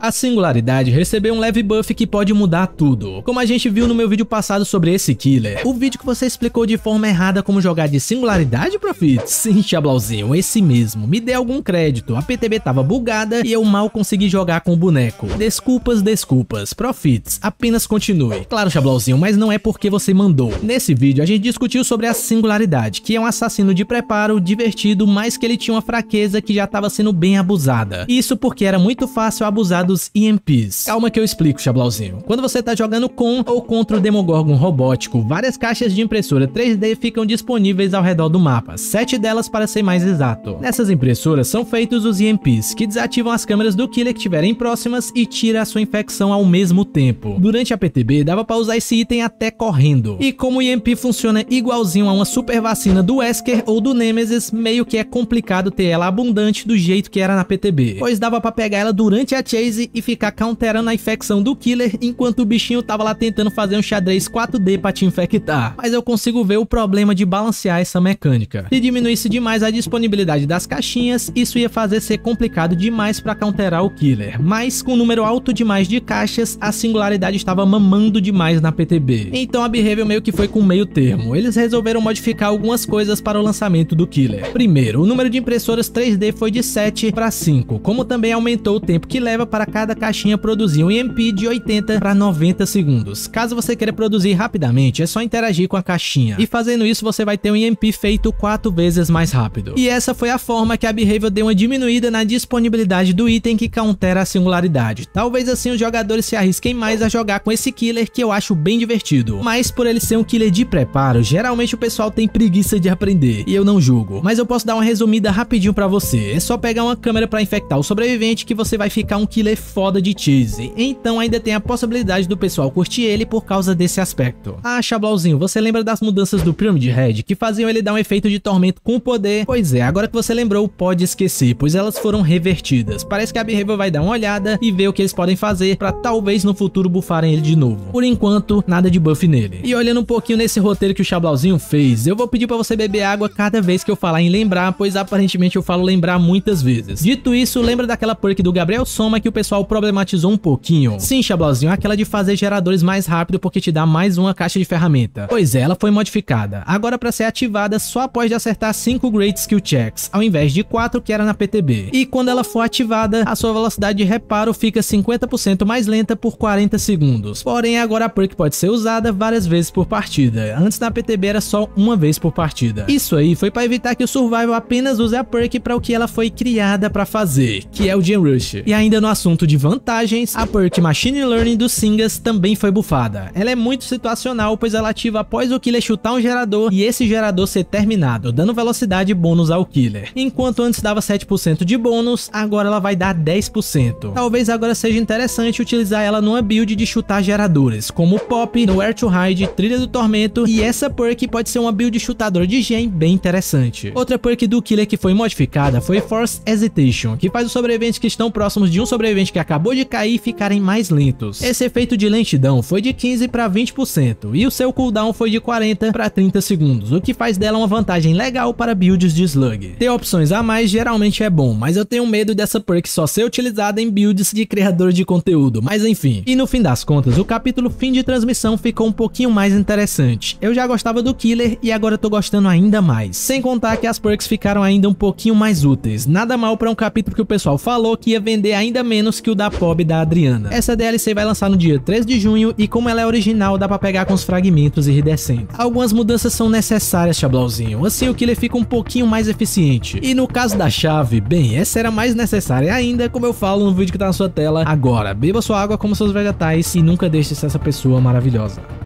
A singularidade recebeu um leve buff que pode mudar tudo, como a gente viu no meu vídeo passado sobre esse killer. O vídeo que você explicou de forma errada como jogar de singularidade, Profit? Sim, Chablauzinho, esse mesmo. Me dê algum crédito, a PTB tava bugada e eu mal consegui jogar com o boneco. Desculpas, desculpas. Profits, apenas continue. Claro, Chablauzinho, mas não é porque você mandou. Nesse vídeo a gente discutiu sobre a singularidade, que é um assassino de preparo, divertido, mas que ele tinha uma fraqueza que já estava sendo bem abusada. Isso porque era muito fácil abusar chamados EMPs. Calma que eu explico, Chablauzinho. Quando você tá jogando com ou contra o Demogorgon robótico, várias caixas de impressora 3D ficam disponíveis ao redor do mapa, sete delas para ser mais exato. Nessas impressoras são feitos os EMPs, que desativam as câmeras do killer que estiverem próximas e tira a sua infecção ao mesmo tempo. Durante a PTB, dava para usar esse item até correndo. E como o EMP funciona igualzinho a uma super vacina do Wesker ou do Nemesis, meio que é complicado ter ela abundante do jeito que era na PTB, pois dava para pegar ela durante a chase e ficar counterando a infecção do killer enquanto o bichinho tava lá tentando fazer um xadrez 4D pra te infectar. Mas eu consigo ver o problema de balancear essa mecânica. Se diminuísse demais a disponibilidade das caixinhas, isso ia fazer ser complicado demais pra counterar o killer. Mas com um número alto demais de caixas, a singularidade estava mamando demais na PTB. Então a Behavior meio que foi com meio termo. Eles resolveram modificar algumas coisas para o lançamento do killer. Primeiro, o número de impressoras 3D foi de 7 para 5, como também aumentou o tempo que leva para cada caixinha produzir um EMP de 80 para 90 segundos. Caso você queira produzir rapidamente, é só interagir com a caixinha. E fazendo isso, você vai ter um EMP feito 4 vezes mais rápido. E essa foi a forma que a Behavior deu uma diminuída na disponibilidade do item que countera a singularidade. Talvez assim os jogadores se arrisquem mais a jogar com esse killer que eu acho bem divertido. Mas por ele ser um killer de preparo, geralmente o pessoal tem preguiça de aprender. E eu não julgo. Mas eu posso dar uma resumida rapidinho pra você. É só pegar uma câmera pra infectar o sobrevivente que você vai ficar um killer foda de cheesy, então ainda tem a possibilidade do pessoal curtir ele por causa desse aspecto. Ah, Chablauzinho, você lembra das mudanças do Pyramid Head, que faziam ele dar um efeito de tormento com poder? Pois é, agora que você lembrou, pode esquecer, pois elas foram revertidas. Parece que a Behavior vai dar uma olhada e ver o que eles podem fazer para talvez no futuro bufarem ele de novo. Por enquanto, nada de buff nele. E olhando um pouquinho nesse roteiro que o Chablauzinho fez, eu vou pedir para você beber água cada vez que eu falar em lembrar, pois aparentemente eu falo lembrar muitas vezes. Dito isso, lembra daquela perk do Gabriel Soma que o pessoal pessoal problematizou um pouquinho. Sim, Xablauzinho, aquela de fazer geradores mais rápido porque te dá mais uma caixa de ferramenta. Pois é, ela foi modificada. Agora para ser ativada só após de acertar 5 Great Skill Checks, ao invés de 4 que era na PTB. E quando ela for ativada, a sua velocidade de reparo fica 50% mais lenta por 40 segundos. Porém, agora a perk pode ser usada várias vezes por partida. Antes na PTB era só uma vez por partida. Isso aí foi para evitar que o Survival apenas use a perk para o que ela foi criada para fazer, que é o Gen Rush. E ainda no assunto de vantagens, a perk Machine Learning do Singas também foi bufada. Ela é muito situacional, pois ela ativa após o killer chutar um gerador e esse gerador ser terminado, dando velocidade bônus ao killer. Enquanto antes dava 7% de bônus, agora ela vai dar 10%. Talvez agora seja interessante utilizar ela numa build de chutar geradores, como Pop, No Air to Hide, Trilha do Tormento, e essa perk pode ser uma build chutador de gen bem interessante. Outra perk do killer que foi modificada foi Force Hesitation, que faz os sobreviventes que estão próximos de um sobrevivente lente que acabou de cair ficarem mais lentos. Esse efeito de lentidão foi de 15 para 20% e o seu cooldown foi de 40 para 30 segundos, o que faz dela uma vantagem legal para builds de slug. Ter opções a mais geralmente é bom, mas eu tenho medo dessa perk só ser utilizada em builds de criador de conteúdo, mas enfim. E no fim das contas, o capítulo fim de transmissão ficou um pouquinho mais interessante. Eu já gostava do Killer e agora tô gostando ainda mais. Sem contar que as perks ficaram ainda um pouquinho mais úteis. Nada mal para um capítulo que o pessoal falou que ia vender ainda menos menos que o da Pob da Adriana. Essa DLC vai lançar no dia 3 de junho e como ela é original, dá pra pegar com os fragmentos iridescentes. Algumas mudanças são necessárias, Chablauzinho, assim o killer fica um pouquinho mais eficiente. E no caso da chave, bem, essa era mais necessária ainda, como eu falo no vídeo que tá na sua tela agora. Beba sua água como seus vegetais e nunca deixe de ser essa pessoa maravilhosa.